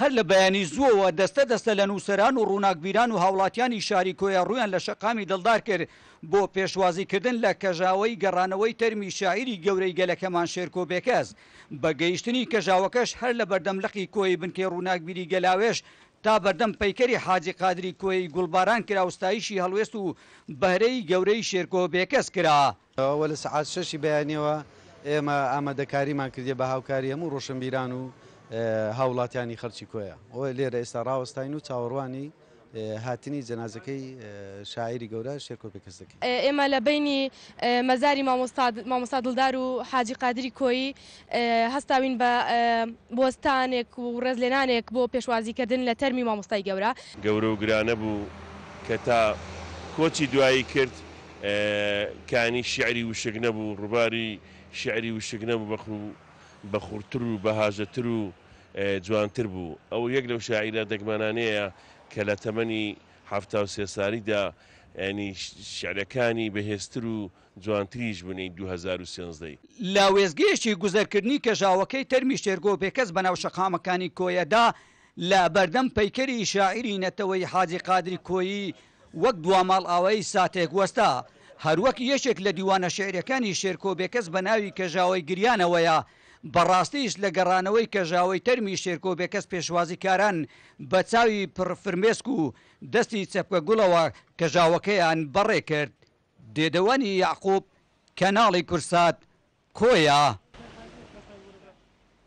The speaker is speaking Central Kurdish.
هەر لە بەیانی زووەوە دەستە دەستە لە نووسەران و ڕووناکبیران و هاوڵاتیانی شاری کۆیان ڕویان لە شقامی دڵدار کرد بۆ پێشوازیکردن لە کەژاوەی گەڕانەوەی تەرمی شاعری گەورەی گەلەکەمان شێرکۆبێکەس بەگەیشتنی کەژاوەکەش هەر لە بەردەملقی کۆی بنکێ ڕووناکبیری گەلاوێش تا بەردەم پەیکەری حاجی قادری کۆی گوڵباران کرا وستایشی هەڵوێست و بەرەی گەورەی شێرکۆبێکەس کرا ئەوە لە سعات شەشی بەیانیەوە ئێمە ئامادەکاریمان کردی بە هاوکاری هەموو ڕۆشنبیران و هاوڵاتیانی خەرچی کۆیە ئەوە لێرە ئێستا ڕاوەستین و چاوەڕوانی هاتنی جەنازەکەی شاعری گەورە شێرکۆپێکەستەکە ئێمە لە بینی مەزاری مامۆستا دڵدار و حاجی قادری کۆی هەستاوین بە بۆستانێک و ڕێزلێنانێک بۆ پێشوازیکردن لە تەرمی مامۆستای گەورە گەورە و گرانە بوو کە تا کۆچی دوایی کرد کانی شعری وشک نەبوو ڕووباری شعری وشک نەبوو بەخ بەخورتر و بەهاژەتر و جوانتر بوو ئەو یەک لەو شاعیرە دەگمانانەیە کە لە تەمەنی هەفتا و سێساریدا ینی شعرەکانی بەهێستر و جوانتریش بنی 2013 لا وێزگەشتی گوزەرکردنی کەژاوەکەی تەرمی شێرگۆ بێکەس بەناو شەقامەکانی کۆیەدا لە بەردەم پەیکەری شاعری نەتەوەی حاجی قادری کۆیی وەک دواماڵ ئاوایی ساتێک وەستا هەروەک یەشێک لە دیوانە شعرەکانی شێرکۆبێکەس بە ناوی کەژاوی گریانەوەیە بەڕاستیش لە گەڕانەوەی کەژاوەی تەرمی شێرکۆ بێ کەس پێشوازیکاران بە چاوی پرفرمێسک و دەستی چەپکە گوڵەوە کەژاوەکەیان بەڕێ کرد دێدەوەنی یاقوب کەناڵی کورسات کۆیە؟